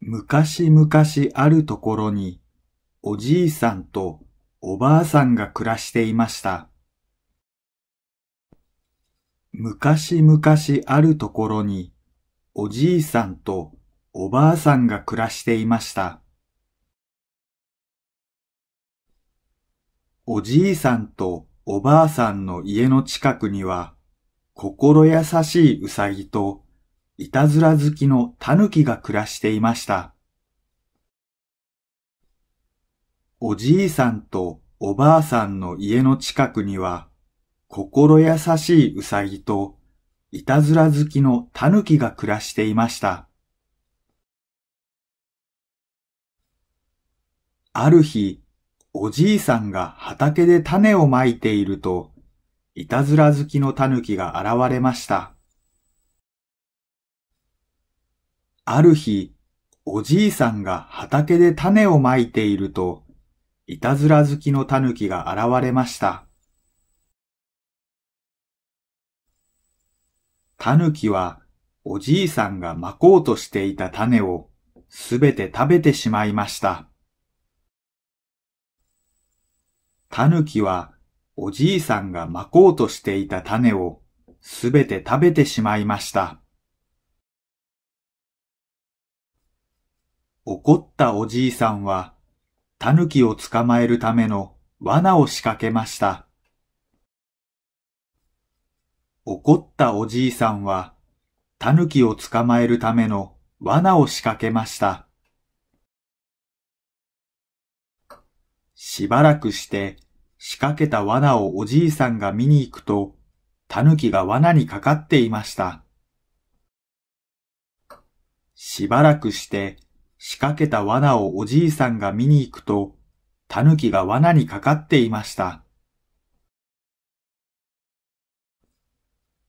昔々あるところに、おじいさんとおばあさんが暮らしていました。昔々あるところに、おじいさんとおばあさんが暮らしていました。おじいさんとおばあさんの家の近くには、心優しいうさぎといたずら好きのタヌキが暮らしていました。おじいさんとおばあさんの家の近くには、心優しいうさぎといたずら好きのタヌキが暮らしていました。ある日、おじいさんが畑で種をまいていると、いたずら好きのタヌキが現れました。ある日、おじいさんが畑で種をまいていると、いたずら好きの狸が現れました。狸は、おじいさんがまこうとしていた種をすべて食べてしまいました。狸は、おじいさんがまこうとしていた種をすべて食べてしまいました。怒ったおじいさんは、狸を捕まえるための罠を仕掛けました。怒ったおじいさんは、狸を捕まえるための罠を仕掛けました。しばらくして仕掛けた罠をおじいさんが見に行くと、狸が罠にかかっていました。しばらくして仕掛けた罠をおじいさんが見に行くと、タヌキが罠にかかっていました。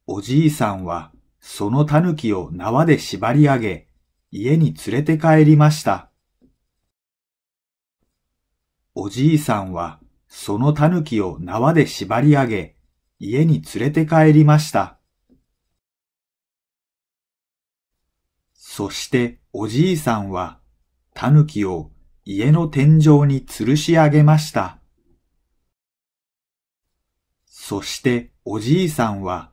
おじいさんは、そのタヌキを縄で縛り上げ、家に連れて帰りました。おじいさんは、そのタヌキを縄で縛り上げ、家に連れて帰りました。そしておじいさんは狸を家の天井に吊るし上げました。そしておじいさんは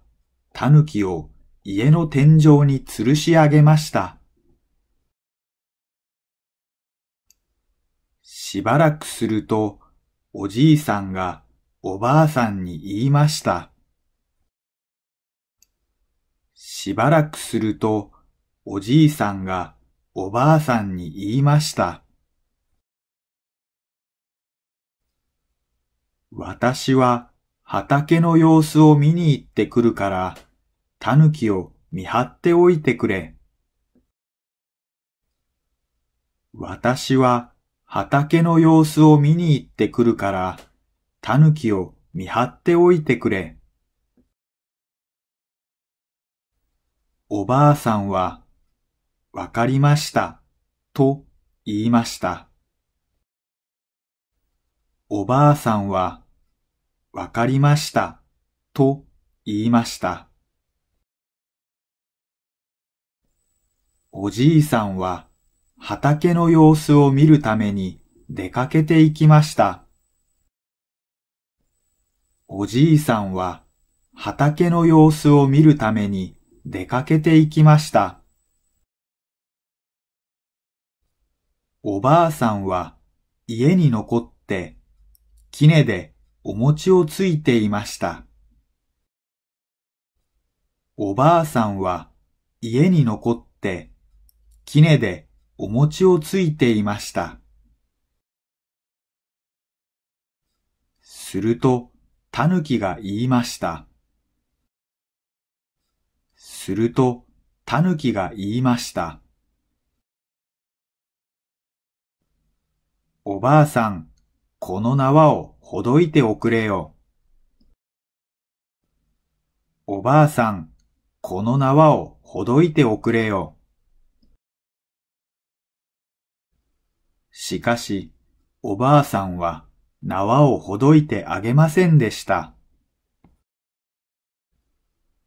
狸を家の天井に吊るし上げました。しばらくするとおじいさんがおばあさんに言いました。しばらくするとおじいさんがおばあさんに言いました。私は畑の様子を見に行ってくるから、狸を見張っておいてくれ。私は畑の様子を見に行ってくるから、狸を見張っておいてくれ。おばあさんはわかりましたと言いました。おばあさんはわかりましたと言いました。おじいさんは畑の様子を見るために出かけていきました。おじいさんは畑の様子を見るために出かけていきました。おばあさんは家に残ってきねでお餅をついていました。おばあさんは家に残ってきねでお餅をついていました。すると、たぬきが言いました。すると、たぬきが言いました。おばあさん、この縄をほどいておくれよ。おばあさん、この縄をほどいておくれよ。しかし、おばあさんは縄をほどいてあげませんでした。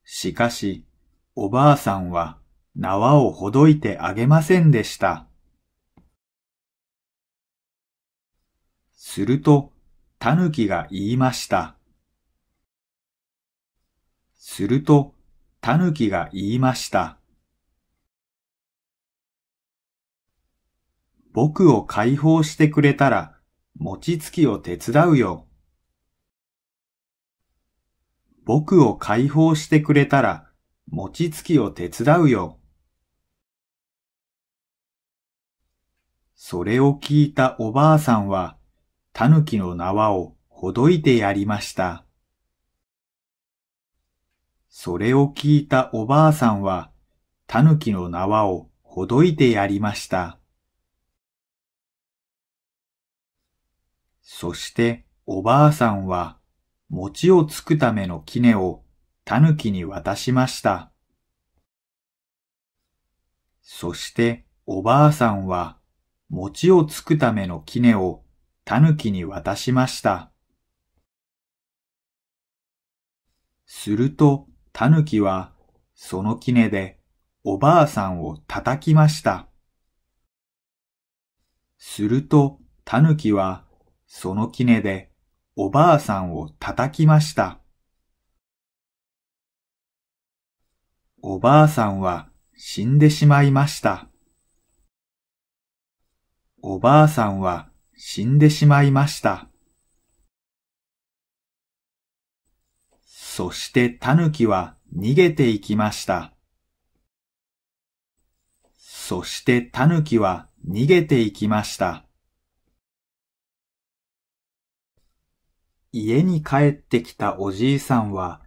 しかし、おばあさんは縄をほどいてあげませんでした。すると、タヌキが言いました。すると、タヌキが言いました。僕を解放してくれたら、餅つきを手伝うよ。僕を解放してくれたら、餅つきを手伝うよ。それを聞いたおばあさんは、狸の縄をほどいてやりました。それを聞いたおばあさんは、狸の縄をほどいてやりました。そしておばあさんは、餅をつくためのきねを狸に渡しました。そしておばあさんは、餅をつくためのきねをタヌキに渡しました。すると、タヌキは、そのきねで、おばあさんを叩きました。すると、タヌキは、そのきねで、おばあさんを叩きました。おばあさんは死んでしまいました。おばあさんは死んでしまいました。そしてタヌキは逃げていきました。そしてタヌキは逃げていきました。家に帰ってきたおじいさんは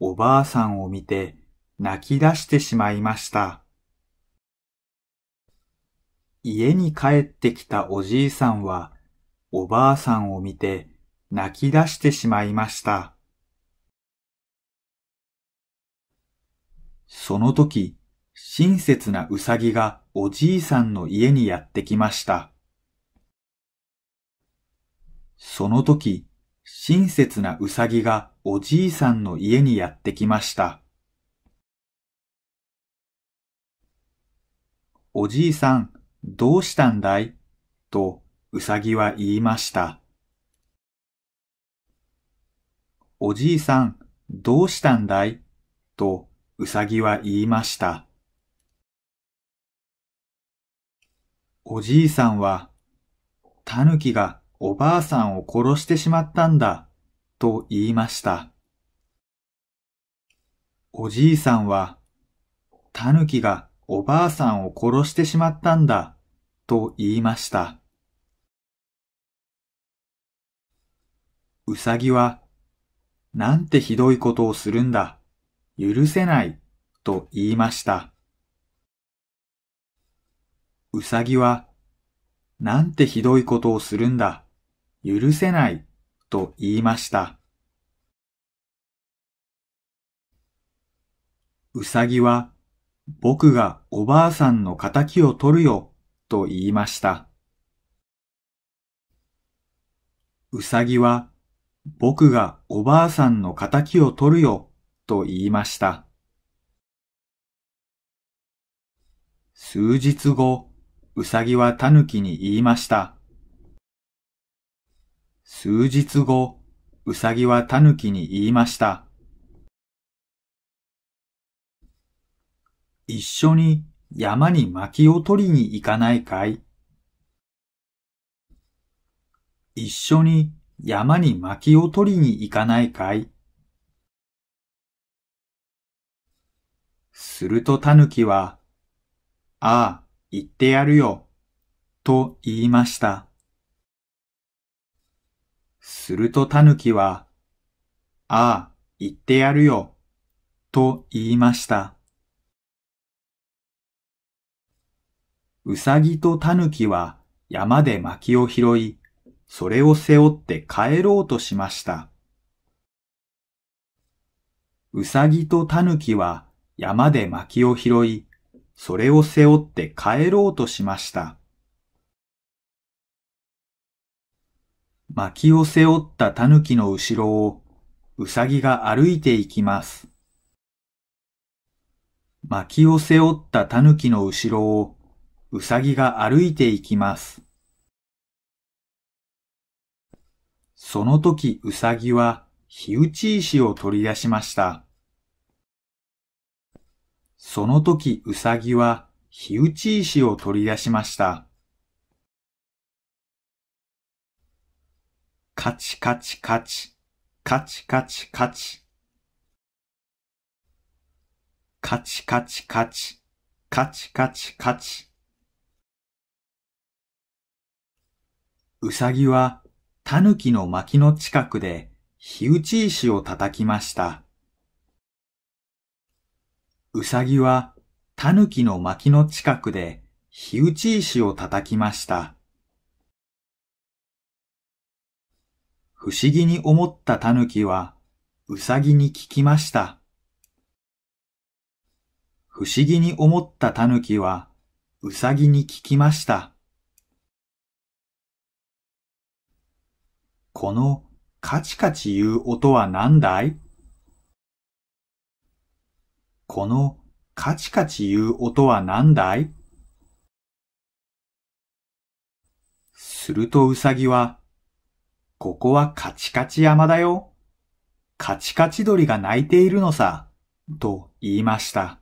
おばあさんを見て泣き出してしまいました。家に帰ってきたおじいさんは、おばあさんを見て泣き出してしまいました。その時、親切なうさぎがおじいさんの家にやってきました。その時、親切なうさぎがおじいさんの家にやってきました。おじいさん、どうしたんだいとうさぎは言いました。おじいさん、どうしたんだいとうさぎは言いました。おじいさんは、たぬきがおばあさんを殺してしまったんだ、と言いました。おじいさんは、たぬきがおばあさんを殺してしまったんだ、と言いました。うさぎは、なんてひどいことをするんだ、許せない、と言いました。うさぎは、なんてひどいことをするんだ、許せない、と言いました。うさぎは、僕がおばあさんの仇を取るよ、と言いました。うさぎは、僕がおばあさんの仇を取るよ、と言いました。数日後、うさぎはたぬきに言いました。数日後、うさぎはたぬきに言いました。一緒に山に薪を取りに行かないかい一緒に山に薪を取りに行かないかいすると狸は、ああ、行ってやるよ、と言いました。すると狸は、ああ、行ってやるよ、と言いました。うさぎとたぬきは山で薪を拾い、それを背負って帰ろうとしました。うさぎとたぬきは山で薪を拾い、それを背負って帰ろうとしました。薪を背負ったたぬきの後ろをうさぎが歩いていきます。薪を背負ったたぬきの後ろをうさぎが歩いていきます。その時うさぎは火打ち石を取り出しました。その時うさぎは火打ち石を取り出しました。カチカチカチ、カチカチカチ。カチカチカチ、カチカチカチ。うさぎはたぬきの薪の近くで火打ち石を叩きました。うさぎはたぬきの薪の近くで火打ち石を叩きました。不思議に思ったたぬきはうさぎに聞きました。不思議に思ったたぬきはうさぎに聞きました。このカチカチ言う音は何だいこのカチカチ言う音は何だいするとうさぎは、ここはカチカチ山だよ。カチカチ鳥が鳴いているのさ、と言いました。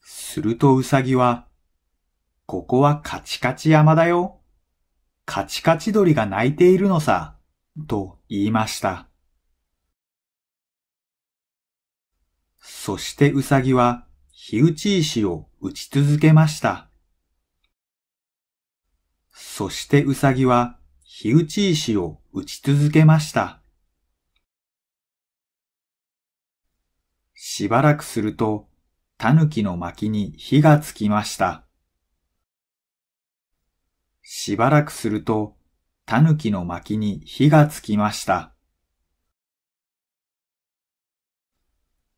するとうさぎは、ここはカチカチ山だよ。カチカチ鳥が鳴いているのさ、と言いました。そしてウサギは火打ち石を打ち続けました。そしてウサギは火打ち石を打ち続けました。しばらくすると、タヌキの薪に火がつきました。しばらくすると、タヌキの薪に火がつきました。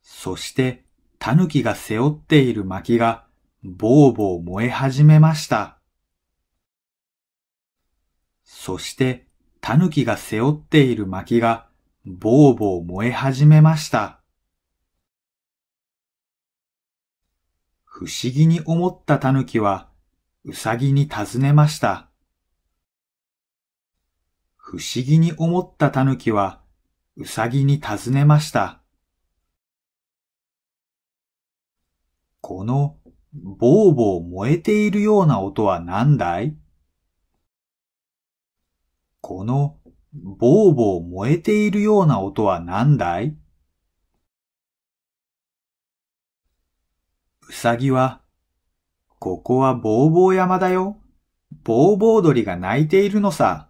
そして、タヌキが背負っている薪が、ぼうぼう燃え始めました。そして、タヌキが背負っている薪が、ぼうぼう燃え始めました。不思議に思ったタヌキは、うさぎに尋ねました。不思議に思ったたぬきは、うさぎに尋ねました。この、ぼうぼう燃えているような音は何だいこの、ぼうぼう燃えているような音は何だいうさぎは、ここはぼうぼう山だよ。ぼうぼう鳥が鳴いているのさ、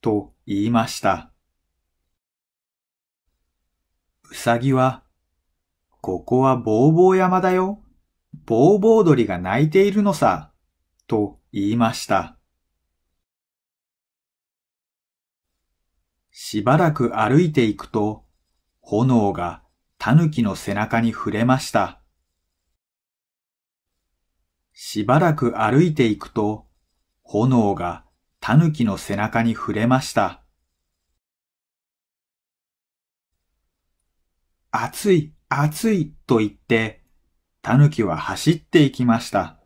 と言いました。うさぎは、ここはぼうぼう山だよ。ぼうぼう鳥が鳴いているのさ、と言いました。しばらく歩いていくと、炎が狸の背中に触れました。しばらく歩いていくと、炎が狸の背中に触れました。熱い、熱いと言って、狸は走っていきました。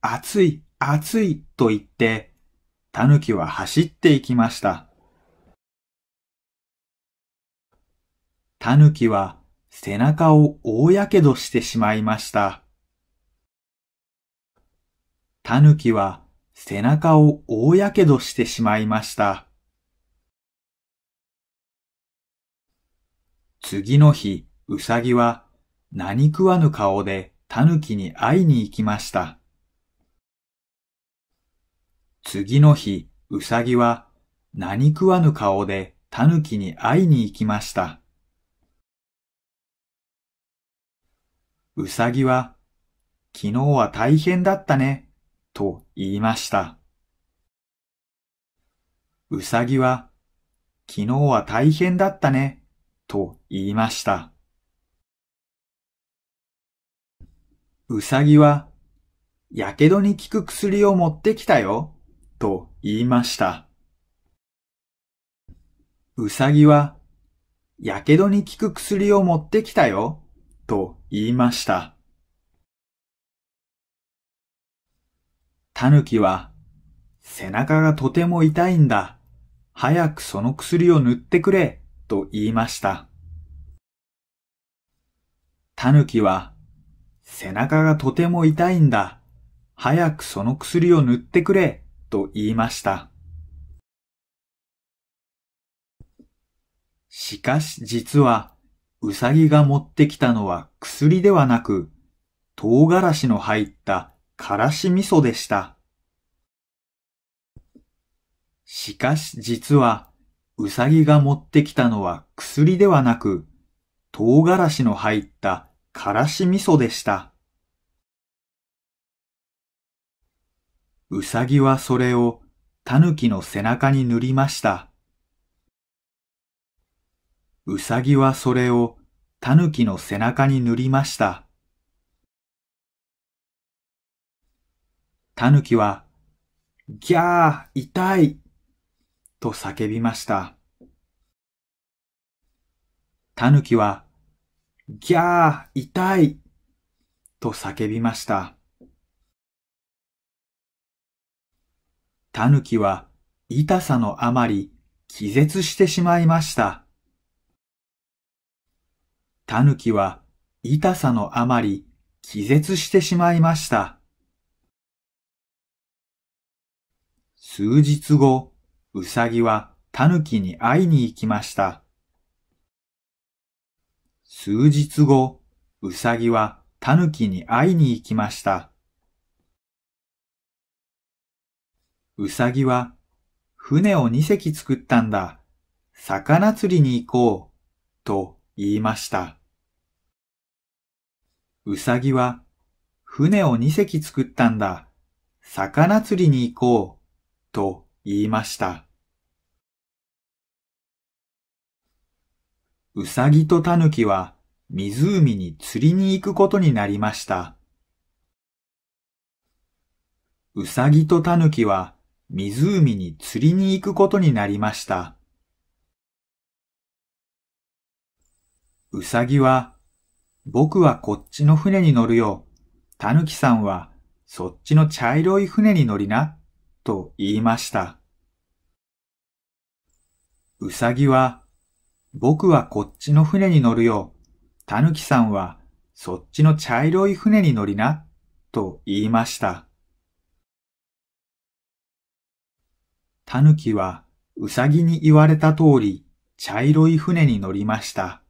熱い、熱いと言って、狸は走っていきました。狸は背中を大やけどしてしまいました。タヌキは背中を大やけどしてしまいました。次の日、うさぎは何食わぬ顔でタヌキに会いに行きました。次の日、うさぎは何食わぬ顔でタヌキに会いに行きました。うさぎは、昨日は大変だったね、と言いました。うさぎは、昨日は大変だったね、と言いました。うさぎは、やけどに効く薬を持ってきたよ、と言いました。うさぎは、やけどに効く薬を持ってきたよ、と言いました。タヌキは、背中がとても痛いんだ。早くその薬を塗ってくれ、と言いました。タヌキは、背中がとても痛いんだ。早くその薬を塗ってくれ、と言いました。しかし実は、うさぎが持ってきたのは薬ではなく、唐辛子の入ったからし味噌でした。しかし実は、うさぎが持ってきたのは薬ではなく、唐辛子の入ったからし味噌でした。うさぎはそれをタヌキの背中に塗りました。うさぎはそれをタヌキの背中に塗りました。タヌキは、ぎゃー、痛いと叫びました。タヌキは、ぎゃー、痛いと叫びました。タヌキは痛さのあまり気絶してしまいました。タヌキは痛さのあまり気絶してしまいました。数日後、ウサギはタヌキに会いに行きました。数日後、ウサギはタヌキに会いに行きました。ウサギは船を二隻作ったんだ。魚釣りに行こう。と言いました。うさぎは、船を二隻作ったんだ。魚釣りに行こう、と言いました。うさぎとたぬきは湖に釣りに行くことになりました。うさぎとたぬきは湖に釣りに行くことになりました。うさぎは、僕はこっちの船に乗るよ。たぬきさんは、そっちの茶色い船に乗りな、と言いました。うさぎは、僕はこっちの船に乗るよ。たぬきさんは、そっちの茶色い船に乗りな、と言いました。たぬきは、うさぎに言われた通り、茶色い船に乗りました。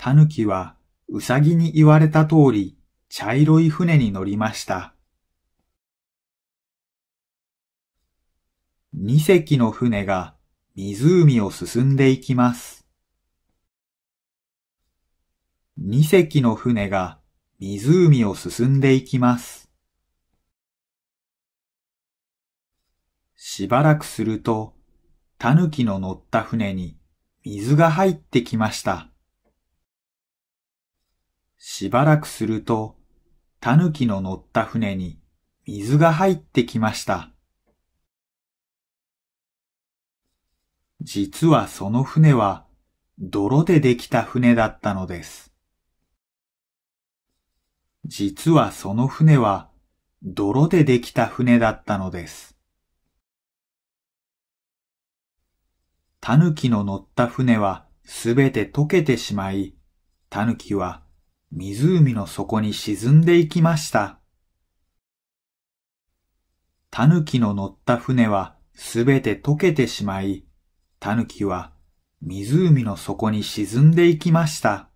タヌキはウサギに言われた通り茶色い船に乗りました。二隻の船が湖を進んでいきます。二隻の船が湖を進んでいきます。しばらくすると、タヌキの乗った船に水が入ってきました。しばらくすると、タヌキの乗った船に水が入ってきました。実はその船は泥でできた船だったのです。実はその船は泥でできた船だったのです。タヌキの乗った船はすべて溶けてしまい、タヌキは湖の底に沈んでいきました。タヌキの乗った船はすべて溶けてしまい、タヌキは湖の底に沈んでいきました。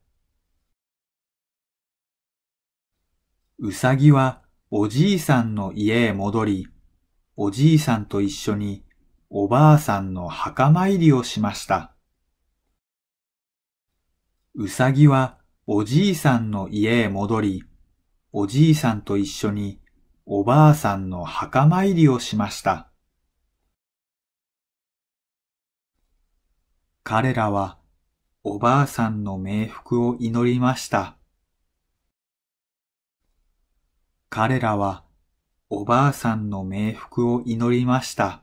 ウサギはおじいさんの家へ戻り、おじいさんと一緒におばあさんの墓参りをしました。ウサギはおじいさんの家へ戻り、おじいさんと一緒におばあさんの墓参りをしました。彼らはおばあさんの冥福を祈りました。彼らはおばあさんの冥福を祈りました。